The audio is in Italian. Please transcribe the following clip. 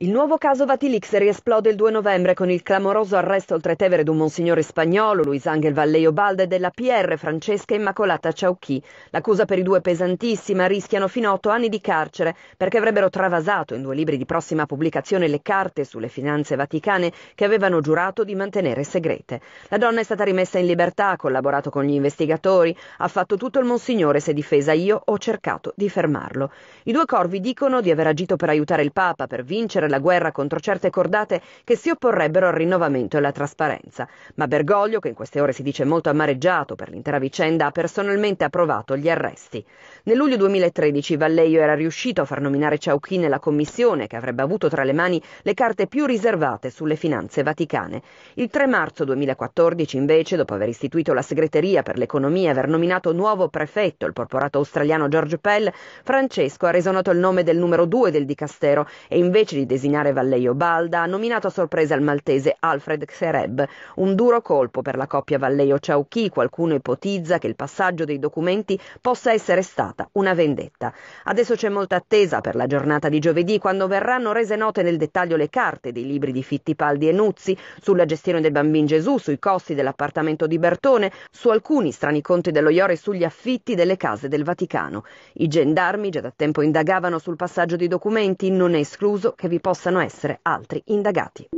Il nuovo caso Vatilix riesplode il 2 novembre con il clamoroso arresto oltretevere di un monsignore spagnolo, Luis Angel Vallejo Balde, e della PR Francesca Immacolata Ciauchi. L'accusa per i due è pesantissima, rischiano fino a otto anni di carcere perché avrebbero travasato in due libri di prossima pubblicazione le carte sulle finanze vaticane che avevano giurato di mantenere segrete. La donna è stata rimessa in libertà, ha collaborato con gli investigatori, ha fatto tutto il monsignore, si è difesa io, ho cercato di fermarlo. I due corvi dicono di aver agito per aiutare il Papa, per vincere combattere la guerra contro certe cordate che si opporrebbero al rinnovamento e alla trasparenza. Ma Bergoglio, che in queste ore si dice molto amareggiato per l'intera vicenda, ha personalmente approvato gli arresti. Nel luglio 2013 Valleio era riuscito a far nominare Ciauchi nella commissione che avrebbe avuto tra le mani le carte più riservate sulle finanze vaticane. Il 3 marzo 2014, invece, dopo aver istituito la segreteria per l'economia e aver nominato nuovo prefetto il porporato australiano George Pell, Francesco ha reso noto il nome del numero 2 del dicastero e invece di Desinare Vallejo Balda ha nominato a sorpresa il maltese Alfred Xereb, un duro colpo per la coppia Vallejo Ciauchi, qualcuno ipotizza che il passaggio dei documenti possa essere stata una vendetta. Adesso c'è molta attesa per la giornata di giovedì quando verranno rese note nel dettaglio le carte dei libri di Fittipaldi e Nuzzi sulla gestione del bambino Gesù, sui costi dell'appartamento di Bertone, su alcuni strani conti dello Iore sugli affitti delle case del Vaticano. I gendarmi già da tempo indagavano sul passaggio di documenti, non è escluso che vi possano essere altri indagati.